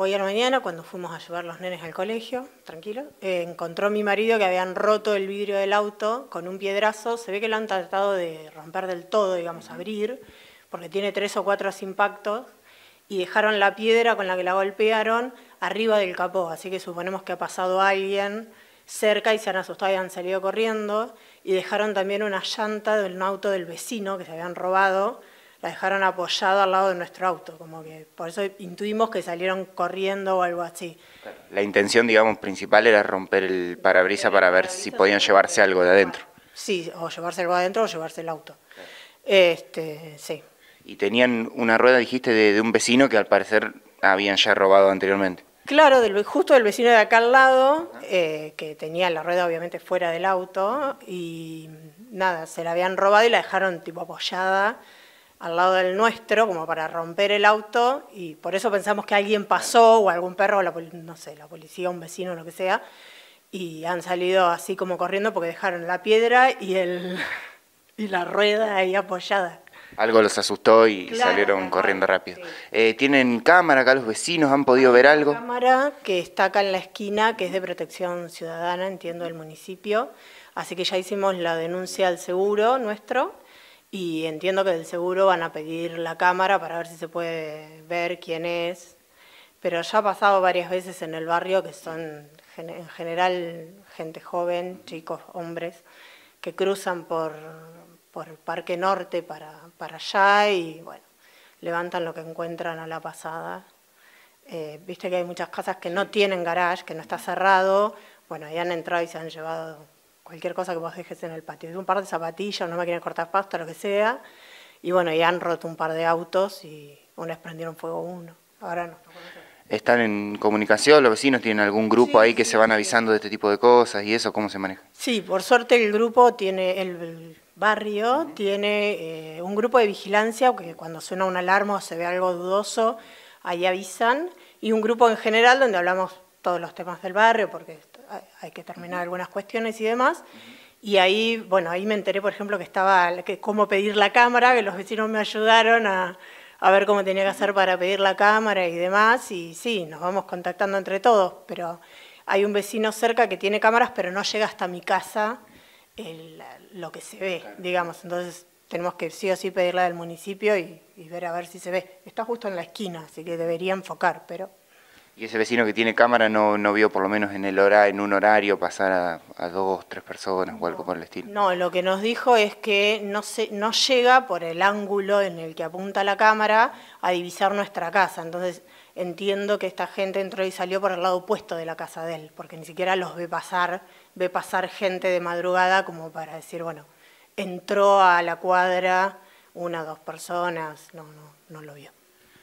hoy a la mañana, cuando fuimos a llevar los nenes al colegio, tranquilo, eh, encontró mi marido que habían roto el vidrio del auto con un piedrazo. Se ve que lo han tratado de romper del todo, digamos, abrir, porque tiene tres o cuatro impactos, y dejaron la piedra con la que la golpearon arriba del capó. Así que suponemos que ha pasado alguien cerca y se han asustado y han salido corriendo. Y dejaron también una llanta del auto del vecino que se habían robado la dejaron apoyada al lado de nuestro auto, como que por eso intuimos que salieron corriendo o algo así. La intención, digamos, principal era romper el parabrisas... para ver si podían llevarse algo de adentro. Sí, o llevarse algo adentro o llevarse el auto. Este, sí. Y tenían una rueda, dijiste, de, un vecino que al parecer habían ya robado anteriormente. Claro, justo del vecino de acá al lado, eh, que tenía la rueda obviamente fuera del auto, y nada, se la habían robado y la dejaron tipo apoyada al lado del nuestro, como para romper el auto, y por eso pensamos que alguien pasó, o algún perro, no sé, la policía, un vecino, lo que sea, y han salido así como corriendo porque dejaron la piedra y, el, y la rueda ahí apoyada. Algo los asustó y salieron corriendo rápido. Eh, ¿Tienen cámara acá los vecinos? ¿Han podido ver algo? cámara que está acá en la esquina, que es de protección ciudadana, entiendo, del municipio. Así que ya hicimos la denuncia al seguro nuestro y entiendo que del seguro van a pedir la cámara para ver si se puede ver quién es, pero ya ha pasado varias veces en el barrio que son en general gente joven, chicos, hombres, que cruzan por, por el Parque Norte para, para allá y bueno, levantan lo que encuentran a la pasada. Eh, viste que hay muchas casas que no tienen garage, que no está cerrado, bueno, ya han entrado y se han llevado cualquier cosa que vos dejes en el patio, un par de zapatillas, no me de cortar pasta, lo que sea, y bueno, ya han roto un par de autos y una les prendieron fuego uno, ahora no. ¿Están en comunicación los vecinos? ¿Tienen algún grupo ahí que se van avisando de este tipo de cosas y eso? ¿Cómo se maneja? Sí, por suerte el grupo tiene, el barrio tiene eh, un grupo de vigilancia que cuando suena un alarma o se ve algo dudoso, ahí avisan, y un grupo en general donde hablamos todos los temas del barrio, porque hay que terminar algunas cuestiones y demás. Y ahí, bueno, ahí me enteré, por ejemplo, que estaba que cómo pedir la cámara, que los vecinos me ayudaron a, ver cómo tenía que hacer para pedir la cámara y demás. Y sí, nos vamos contactando entre todos, pero hay un vecino cerca que tiene cámaras, pero no llega hasta mi casa lo que se ve, digamos. Entonces tenemos que sí o sí pedirla del municipio y, y, ver a ver si se ve. Está justo en la esquina, así que debería enfocar, pero y ese vecino que tiene cámara no, no vio por lo menos en el en un horario pasar a, dos, tres personas o algo por el estilo. No, lo que nos dijo es que no, se, no llega por el ángulo en el que apunta la cámara a divisar nuestra casa. Entonces entiendo que esta gente entró y salió por el lado opuesto de la casa de él, porque ni siquiera los ve pasar, ve pasar gente de madrugada como para decir, bueno, entró a la cuadra una, dos personas, no, no, no lo vio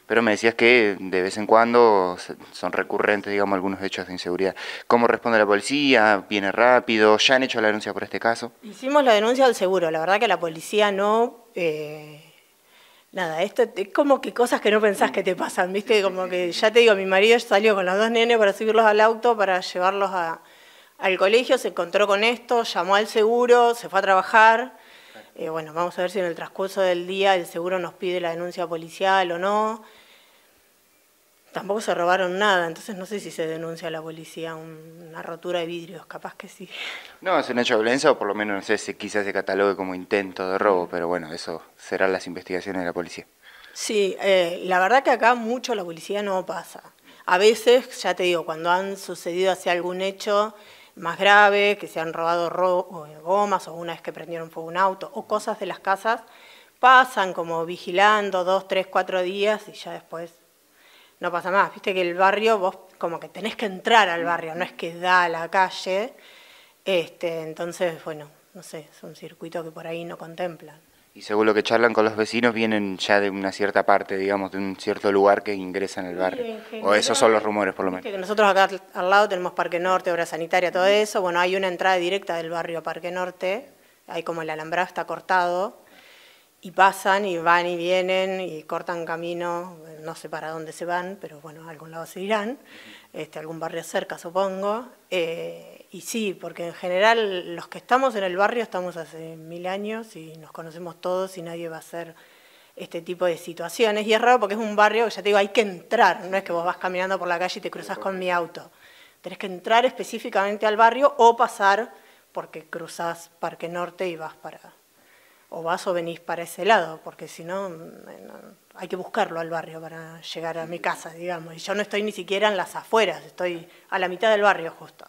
pero me decías que de vez en cuando son recurrentes, digamos, algunos hechos de inseguridad. ¿Cómo responde la policía? ¿Viene rápido? ¿Ya han hecho la denuncia por este caso? Hicimos la denuncia al seguro, la verdad que la policía no... Eh, nada, esto es como que cosas que no pensás que te pasan, ¿viste? Como que ya te digo, mi marido salió con los dos nenes para subirlos al auto, para llevarlos al colegio, se encontró con esto, llamó al seguro, se fue a trabajar eh, bueno, vamos a ver si en el transcurso del día el seguro nos pide la denuncia policial o no. Tampoco se robaron nada, entonces no sé si se denuncia a la policía una rotura de vidrios, capaz que sí. No, es un hecho de violencia o por lo menos no sé si quizás se catalogue como intento de robo, mm. pero bueno, eso serán las investigaciones de la policía. Sí, eh, la verdad que acá mucho la policía no pasa. A veces, ya te digo, cuando han sucedido así algún hecho, más grave, que se han robado eh, gomas o una vez que prendieron fuego un auto o cosas de las casas, pasan como vigilando dos, tres, cuatro días y ya después no pasa más. Viste que el barrio, vos como que tenés que entrar al barrio, no es que da a la calle. Este, entonces, bueno, no sé, es un circuito que por ahí no contemplan. Y según lo que charlan con los vecinos, vienen ya de una cierta parte, digamos, de un cierto lugar que ingresa en el barrio. o esos son los rumores, por lo menos. Que nosotros acá al lado tenemos Parque Norte, obra sanitaria, todo eso. Bueno, hay una entrada directa del barrio a Parque Norte. Hay como el alambrado está cortado. Y pasan y van y vienen y cortan camino. No sé para dónde se van, pero bueno, a algún lado se irán. Este, algún barrio cerca, supongo. Eh, y sí, porque en general los que estamos en el barrio estamos hace mil años y nos conocemos todos y nadie va a hacer este tipo de situaciones. Y es raro porque es un barrio que ya te digo, hay que entrar, no es que vos vas caminando por la calle y te cruzas con mi auto. Tenés que entrar específicamente al barrio o pasar porque cruzas Parque Norte y vas para... o vas o venís para ese lado, porque si no, hay que buscarlo al barrio para llegar a mi casa, digamos. Y yo no estoy ni siquiera en las afueras, estoy a la mitad del barrio justo.